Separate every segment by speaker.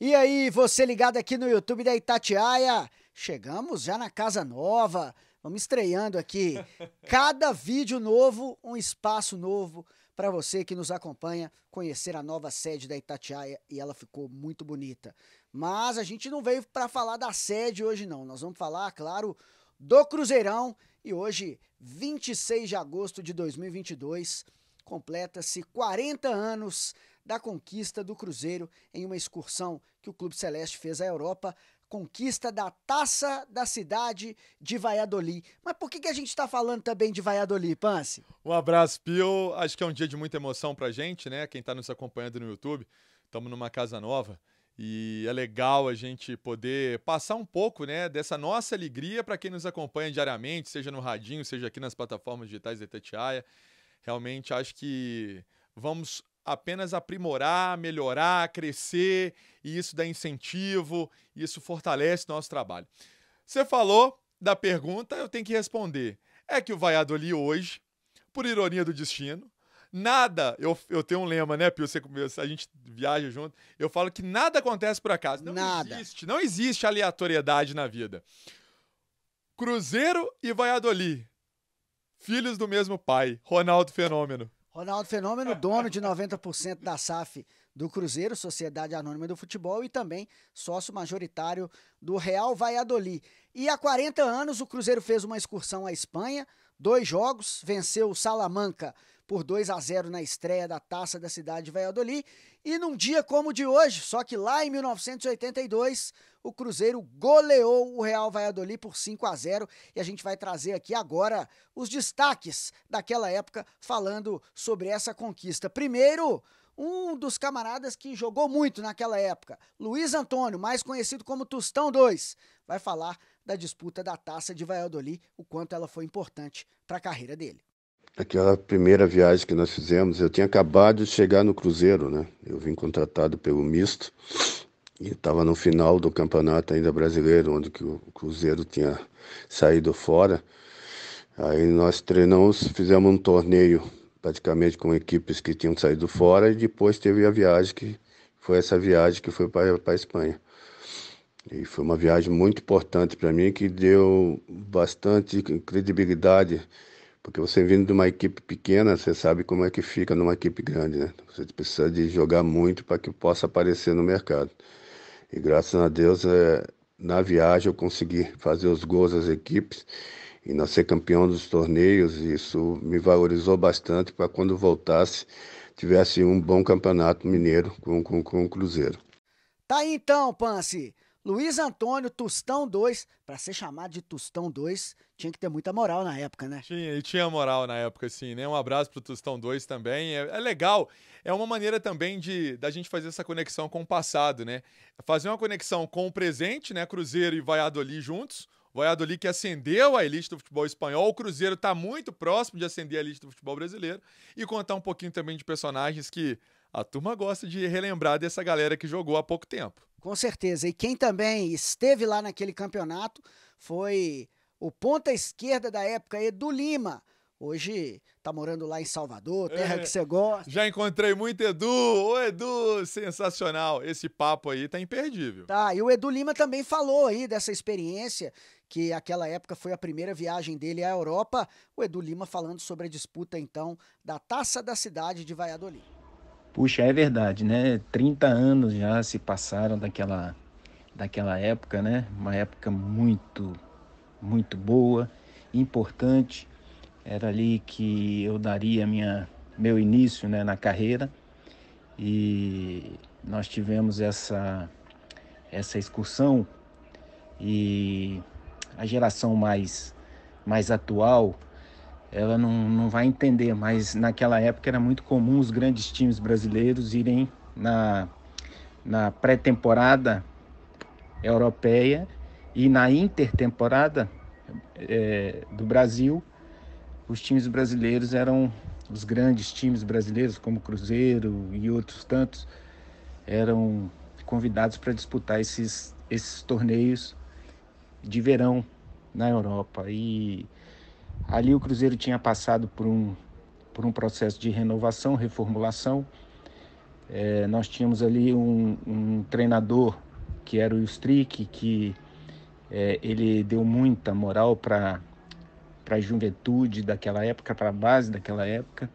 Speaker 1: E aí, você ligado aqui no YouTube da Itatiaia? Chegamos já na casa nova. Vamos estreando aqui. Cada vídeo novo, um espaço novo para você que nos acompanha conhecer a nova sede da Itatiaia e ela ficou muito bonita. Mas a gente não veio para falar da sede hoje não. Nós vamos falar, claro, do Cruzeirão e hoje, 26 de agosto de 2022, completa-se 40 anos da conquista do Cruzeiro em uma excursão que o Clube Celeste fez à Europa, conquista da taça da cidade de Valladolid. Mas por que, que a gente está falando também de Valladolid, Pance?
Speaker 2: Um abraço, Pio. Acho que é um dia de muita emoção para a gente, né? Quem está nos acompanhando no YouTube, estamos numa casa nova. E é legal a gente poder passar um pouco né, dessa nossa alegria para quem nos acompanha diariamente, seja no Radinho, seja aqui nas plataformas digitais da Itatiaia. Realmente acho que vamos apenas aprimorar, melhorar, crescer, e isso dá incentivo, isso fortalece nosso trabalho. Você falou da pergunta, eu tenho que responder. É que o Valladolid hoje, por ironia do destino, nada, eu, eu tenho um lema, né, Pio, você, a gente viaja junto, eu falo que nada acontece por acaso, não nada. existe, não existe aleatoriedade na vida. Cruzeiro e Valladolid, filhos do mesmo pai, Ronaldo Fenômeno.
Speaker 1: Ronaldo Fenômeno, dono de 90% da SAF do Cruzeiro, Sociedade Anônima do Futebol, e também sócio majoritário do Real Valladolid. E há 40 anos o Cruzeiro fez uma excursão à Espanha, dois jogos, venceu o Salamanca por 2 a 0 na estreia da Taça da Cidade de Valladolid. E num dia como o de hoje, só que lá em 1982, o Cruzeiro goleou o Real Valladolid por 5 a 0 e a gente vai trazer aqui agora os destaques daquela época falando sobre essa conquista. Primeiro, um dos camaradas que jogou muito naquela época, Luiz Antônio, mais conhecido como Tostão 2, vai falar da disputa da Taça de Valladolid, o quanto ela foi importante para a carreira dele. Aquela primeira viagem que nós fizemos, eu tinha acabado de chegar no Cruzeiro, né? Eu vim contratado pelo Misto e estava no final do campeonato ainda brasileiro, onde que o Cruzeiro tinha saído fora. Aí nós treinamos, fizemos um torneio praticamente com equipes que tinham saído fora e depois teve a viagem que foi essa viagem que foi para a Espanha. E foi uma viagem muito importante para mim que deu bastante credibilidade porque você vindo de uma equipe pequena, você sabe como é que fica numa equipe grande, né? Você precisa de jogar muito para que possa aparecer no mercado. E graças a Deus, é, na viagem eu consegui fazer os gols das equipes e não ser campeão dos torneios. Isso me valorizou bastante para quando voltasse tivesse um bom campeonato mineiro com, com, com o Cruzeiro. Tá aí então, Pance. Luiz Antônio Tustão 2, para ser chamado de Tustão 2,
Speaker 2: tinha que ter muita moral na época, né? Tinha, e tinha moral na época, sim, né? Um abraço pro Tustão 2 também. É, é, legal, é uma maneira também de da gente fazer essa conexão com o passado, né? Fazer uma conexão com o presente, né? Cruzeiro e ali juntos. ali que acendeu a elite do futebol espanhol, o Cruzeiro está muito próximo de acender a elite do futebol brasileiro e contar um pouquinho também de personagens que a turma gosta de relembrar dessa galera que jogou há pouco tempo.
Speaker 1: Com certeza. E quem também esteve lá naquele campeonato foi o ponta esquerda da época, Edu Lima. Hoje tá morando lá em Salvador, terra é, que você
Speaker 2: gosta. Já encontrei muito Edu. Ô, Edu, sensacional. Esse papo aí tá imperdível.
Speaker 1: Tá, e o Edu Lima também falou aí dessa experiência, que aquela época foi a primeira viagem dele à Europa. O Edu Lima falando sobre a disputa, então, da taça da cidade de Valladolid.
Speaker 3: Puxa, é verdade, né? 30 anos já se passaram daquela, daquela época, né? Uma época muito, muito boa, importante. Era ali que eu daria minha, meu início né, na carreira. E nós tivemos essa, essa excursão e a geração mais, mais atual ela não, não vai entender, mas naquela época era muito comum os grandes times brasileiros irem na, na pré-temporada europeia e na intertemporada é, do Brasil, os times brasileiros eram os grandes times brasileiros, como Cruzeiro e outros tantos, eram convidados para disputar esses, esses torneios de verão na Europa. E Ali o Cruzeiro tinha passado por um, por um processo de renovação, reformulação. É, nós tínhamos ali um, um, treinador que era o Strick, que é, ele deu muita moral para a juventude daquela época, para a base daquela época.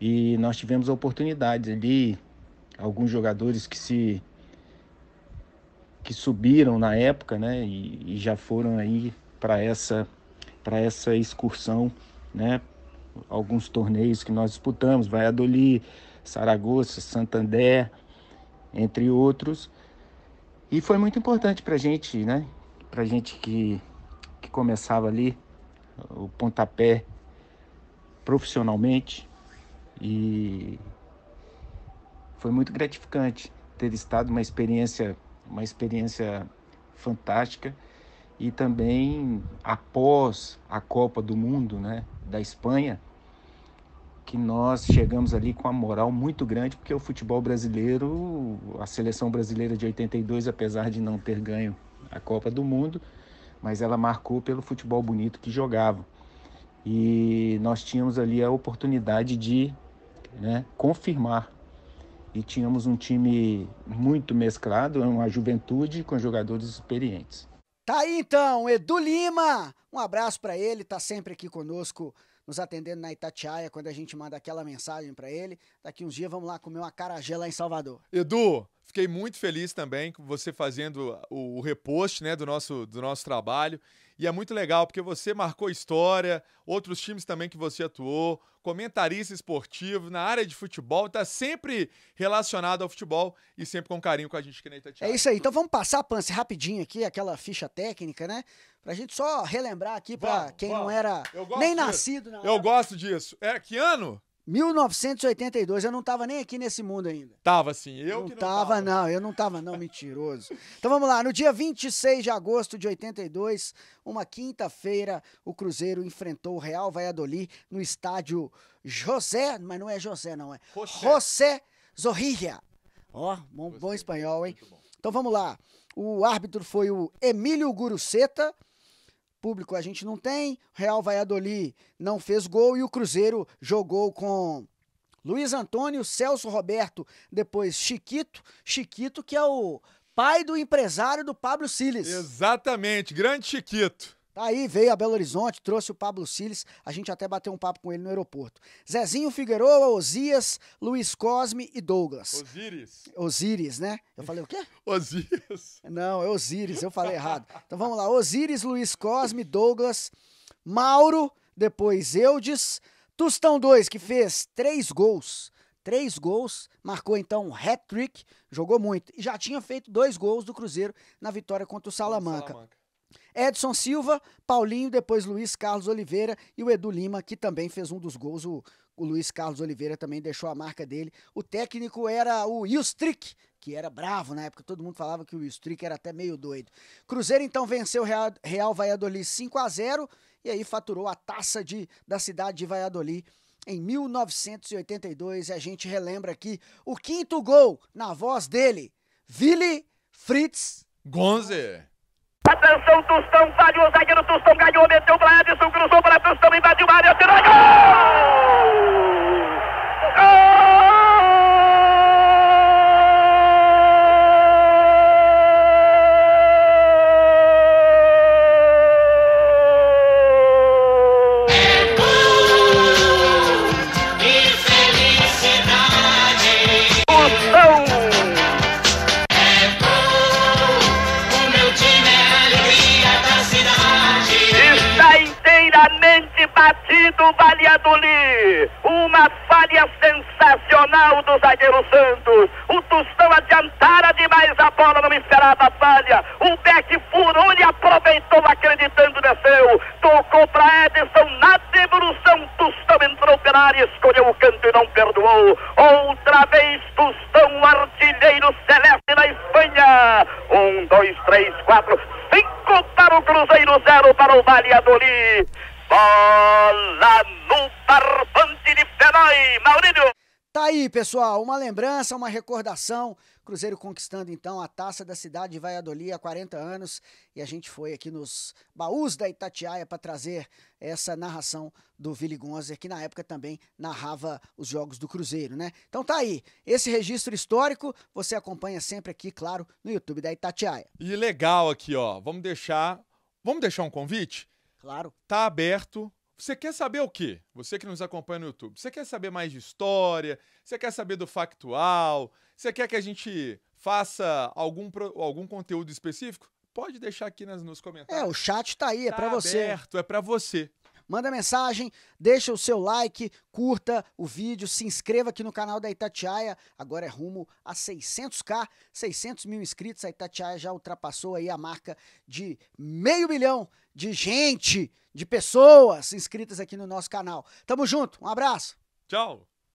Speaker 3: E nós tivemos oportunidades ali, alguns jogadores que se que subiram na época, né, e, e já foram aí para essa para essa excursão, né? Alguns torneios que nós disputamos, Valladolid, Saragoça, Santander, entre outros. E foi muito importante para a gente, né? Para a gente que, que começava ali o pontapé profissionalmente. E foi muito gratificante ter estado uma experiência, uma experiência fantástica e também após a Copa do Mundo, né, da Espanha, que nós chegamos ali com a moral muito grande, porque o futebol brasileiro, a seleção brasileira de 82, apesar de não ter ganho a Copa do Mundo, mas ela marcou pelo futebol bonito que jogava. E nós tínhamos ali a oportunidade de né, confirmar. E tínhamos um time muito mesclado, uma juventude com jogadores experientes.
Speaker 1: Tá aí então, Edu Lima. Um abraço para ele, tá sempre aqui conosco, nos atendendo na Itatiaia, quando a gente manda aquela mensagem para ele. Daqui uns dias vamos lá comer uma carajé lá em Salvador.
Speaker 2: Edu, fiquei muito feliz também com você fazendo o, o repost, né, do nosso do nosso trabalho. E é muito legal porque você marcou história, outros times também que você atuou, comentarista esportivo, na área de futebol, tá sempre relacionado ao futebol e sempre com carinho com a gente que nem Itatiaia. Tá é
Speaker 1: isso aí. Então vamos passar, Pance, rapidinho aqui, aquela ficha técnica, né? Pra gente só relembrar aqui pra quem vamos. não era nem disso. nascido. Na
Speaker 2: Eu gosto disso. É que ano?
Speaker 1: 1982, eu não tava nem aqui nesse mundo ainda.
Speaker 2: Tava sim, eu não, que não tava,
Speaker 1: tava. Não, eu não tava não, mentiroso. Então vamos lá, no dia 26 de agosto de 82, uma quinta-feira, o Cruzeiro enfrentou o Real Valladolid no estádio José, mas não é José não, é José, José Zorrilla. Ó, oh, bom, bom espanhol, hein? Então vamos lá. O árbitro foi o Emílio Guruceta público a gente não tem. Real Valladolid não fez gol e o Cruzeiro jogou com Luiz Antônio, Celso Roberto, depois Chiquito. Chiquito que é o pai do empresário do Pablo Siles. Exatamente, grande Chiquito. Tá aí, veio a Belo Horizonte, trouxe o Pablo Siles, a gente até bateu um papo com ele no aeroporto. Zezinho Figueroa, Osias, Luiz Cosme e Douglas.
Speaker 2: Osíris.
Speaker 1: Osíris, né? Eu falei o quê? Osíris. Não, é Osíris, eu falei errado. Então vamos lá, Osíris, Luiz Cosme, Douglas, Mauro, depois Eudes, Tustão 2, que fez três gols. Três gols, marcou então um hat-trick, jogou muito. E já tinha feito dois gols do Cruzeiro na vitória contra o Salamanca. Salamanca. Edson Silva, Paulinho, depois Luiz Carlos Oliveira e o Edu Lima, que também fez um dos gols. O, o Luiz Carlos Oliveira também deixou a marca dele. O técnico era o Ilstrick, que era bravo na época, todo mundo falava que o Ilstrick era até meio doido. Cruzeiro então venceu o Real, Real Valladolid 5 a 0 e aí faturou a taça de, da cidade de Valladolid em 1982. E a gente relembra aqui o quinto gol na voz dele, Willy
Speaker 2: Fritz Gonze.
Speaker 1: Atenção, Tostão, vale o zagueiro, Tostão ganhou, meteu para Edson, cruzou para Tostão, invadiu a área, tirou gol! do Valladolid. Uma falha sensacional do zagueiro Santos. O Tostão adiantara demais a bola, não esperava a falha. O Beck furou e aproveitou, acreditando, desceu. Tocou para Edson, na devolução, Tostão entrou pela área, escolheu o canto e não perdoou. Outra vez, Tostão, artilheiro celeste da Espanha. Um, dois, três, quatro, cinco para o Cruzeiro, zero para o Valladolid. Bola! Tá aí, pessoal, uma lembrança, uma recordação. Cruzeiro conquistando então a taça da cidade de Valladolid há 40 anos e a gente foi aqui nos baús da Itatiaia para trazer essa narração do Vili Gonzer, que na época também narrava os jogos do Cruzeiro, né? Então tá aí, esse registro histórico você acompanha sempre aqui, claro, no YouTube da Itatiaia.
Speaker 2: E legal aqui, ó, vamos deixar, vamos deixar um convite? Claro. Tá aberto você quer saber o quê? Você que nos acompanha no YouTube. Você quer saber mais de história? Você quer saber do factual? Você quer que a gente faça algum, algum conteúdo específico? Pode deixar aqui nas, nos comentários.
Speaker 1: É, o chat tá aí, é tá para você. Certo, é para você. Manda mensagem, deixa o seu like, curta o vídeo, se inscreva aqui no canal da Itatiaia. Agora é rumo a 600k, 600 mil inscritos. A Itatiaia já ultrapassou aí a marca de meio milhão de gente, de pessoas inscritas aqui no nosso canal. Tamo junto, um abraço. Tchau.